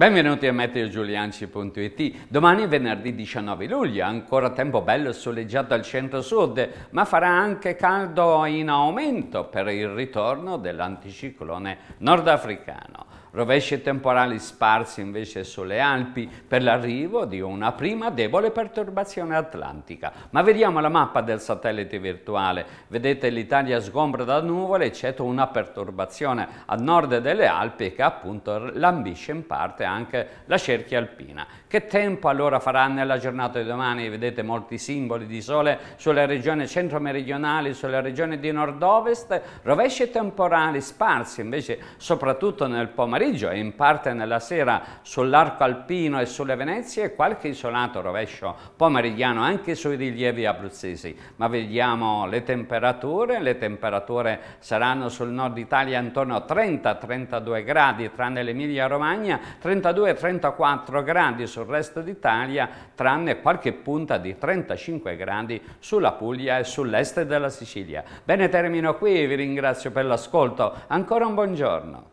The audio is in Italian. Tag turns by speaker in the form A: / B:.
A: Benvenuti a meteogiulianci.it. Domani è venerdì 19 luglio, ancora tempo bello soleggiato al centro-sud, ma farà anche caldo in aumento per il ritorno dell'anticiclone nordafricano. Rovesci temporali sparsi invece sulle Alpi per l'arrivo di una prima debole perturbazione atlantica. Ma vediamo la mappa del satellite virtuale. Vedete l'Italia sgombra da nuvole, eccetto una perturbazione a nord delle Alpi che appunto lambisce in parte anche la cerchia alpina. Che tempo allora farà nella giornata di domani? Vedete molti simboli di sole sulle regioni centro-meridionali, sulle regioni di nord-ovest, rovesci temporali sparsi invece soprattutto nel pomeriggio e in parte nella sera sull'arco alpino e sulle Venezie, e qualche isolato rovescio pomeridiano anche sui rilievi abruzzesi. Ma vediamo le temperature, le temperature saranno sul nord Italia intorno a 30-32 gradi, tranne l'Emilia Romagna, 30 32-34 gradi sul resto d'Italia, tranne qualche punta di 35 gradi sulla Puglia e sull'est della Sicilia. Bene, termino qui, vi ringrazio per l'ascolto. Ancora un buongiorno.